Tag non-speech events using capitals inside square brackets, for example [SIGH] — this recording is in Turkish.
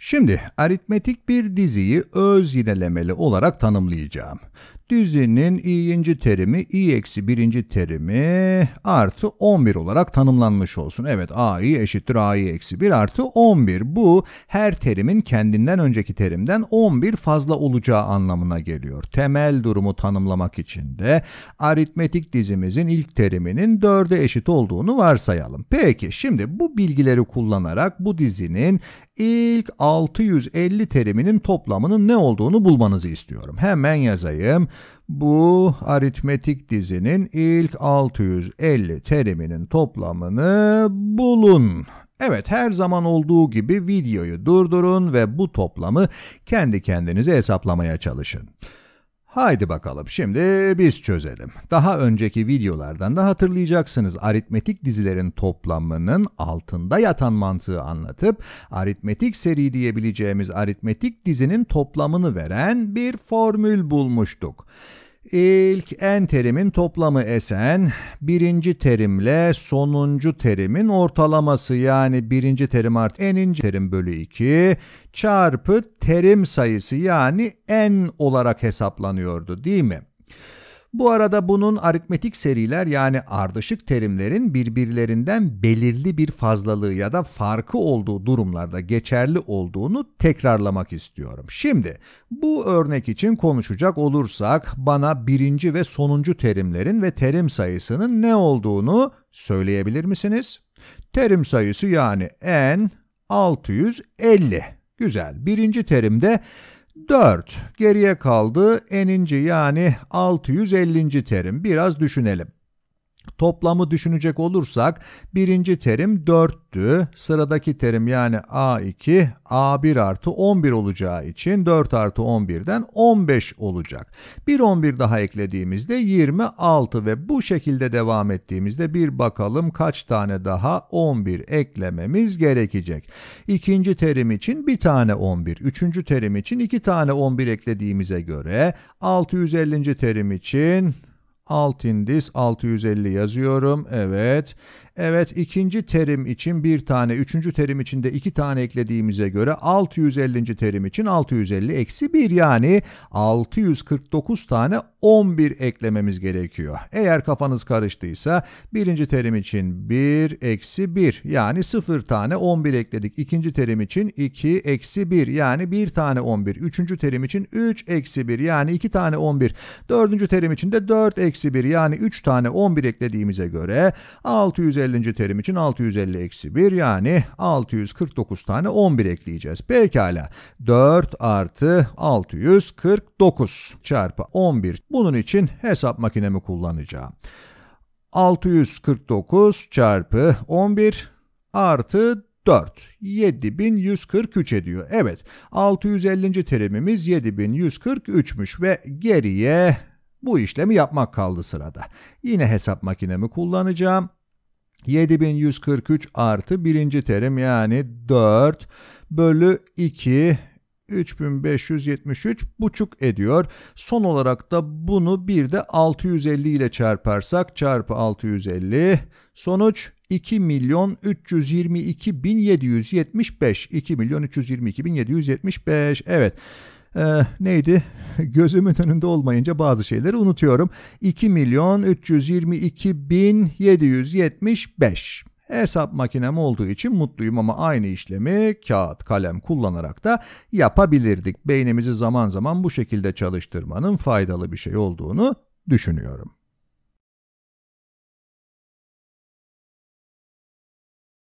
Şimdi aritmetik bir diziyi öz yinelemeli olarak tanımlayacağım. Dizinin i'inci terimi i eksi birinci terimi artı 11 olarak tanımlanmış olsun. Evet ai eşittir ai eksi 1 artı 11. Bu her terimin kendinden önceki terimden 11 fazla olacağı anlamına geliyor. Temel durumu tanımlamak için de aritmetik dizimizin ilk teriminin 4'e eşit olduğunu varsayalım. Peki şimdi bu bilgileri kullanarak bu dizinin ilk 650 teriminin toplamının ne olduğunu bulmanızı istiyorum. Hemen yazayım. Bu aritmetik dizinin ilk 650 teriminin toplamını bulun. Evet her zaman olduğu gibi videoyu durdurun ve bu toplamı kendi kendinize hesaplamaya çalışın. Haydi bakalım şimdi biz çözelim. Daha önceki videolardan da hatırlayacaksınız aritmetik dizilerin toplamının altında yatan mantığı anlatıp aritmetik seri diyebileceğimiz aritmetik dizinin toplamını veren bir formül bulmuştuk. İlk n terimin toplamı Sn, birinci terimle sonuncu terimin ortalaması yani birinci terim artı n'inci terim bölü 2 çarpı terim sayısı yani n olarak hesaplanıyordu değil mi? Bu arada bunun aritmetik seriler yani ardışık terimlerin birbirlerinden belirli bir fazlalığı ya da farkı olduğu durumlarda geçerli olduğunu tekrarlamak istiyorum. Şimdi bu örnek için konuşacak olursak bana birinci ve sonuncu terimlerin ve terim sayısının ne olduğunu söyleyebilir misiniz? Terim sayısı yani n 650. Güzel. Birinci terimde 4. Geriye kaldı ninci yani 650. terim. Biraz düşünelim. Toplamı düşünecek olursak birinci terim 4'tü. Sıradaki terim yani A2, A1 artı 11 olacağı için 4 artı 11'den 15 olacak. Bir 11 daha eklediğimizde 26 ve bu şekilde devam ettiğimizde bir bakalım kaç tane daha 11 eklememiz gerekecek. İkinci terim için bir tane 11, üçüncü terim için iki tane 11 eklediğimize göre 650. terim için alt indis 650 yazıyorum. Evet. Evet ikinci terim için bir tane, üçüncü terim için de iki tane eklediğimize göre 650. terim için 650 eksi 1 yani 649 tane 11 eklememiz gerekiyor. Eğer kafanız karıştıysa birinci terim için 1 eksi 1 yani 0 tane 11 ekledik. İkinci terim için 2 eksi 1 yani 1 tane 11. Üçüncü terim için 3 eksi 1 yani 2 tane 11. Dördüncü terim için de 4 eksi 1 yani 3 tane 11 eklediğimize göre 650 650. terim için 650 eksi 1 yani 649 tane 11 ekleyeceğiz. Pekala 4 artı 649 çarpı 11 bunun için hesap makinemi kullanacağım. 649 çarpı 11 artı 4. 7143 ediyor. Evet 650. terimimiz 7143'müş ve geriye bu işlemi yapmak kaldı sırada. Yine hesap makinemi kullanacağım. 7143 artı birinci terim yani 4 bölü 2 3573 buçuk ediyor. Son olarak da bunu bir de 650 ile çarparsak çarpı 650 sonuç 2 milyon 322 bin 775 2 milyon 322 bin 775 evet e, neydi? [LAUGHS] Gözümün önünde olmayınca bazı şeyleri unutuyorum. 2 milyon 322 bin 775 Hesap makinem olduğu için mutluyum ama aynı işlemi kağıt kalem kullanarak da yapabilirdik. Beynimizi zaman zaman bu şekilde çalıştırmanın faydalı bir şey olduğunu düşünüyorum.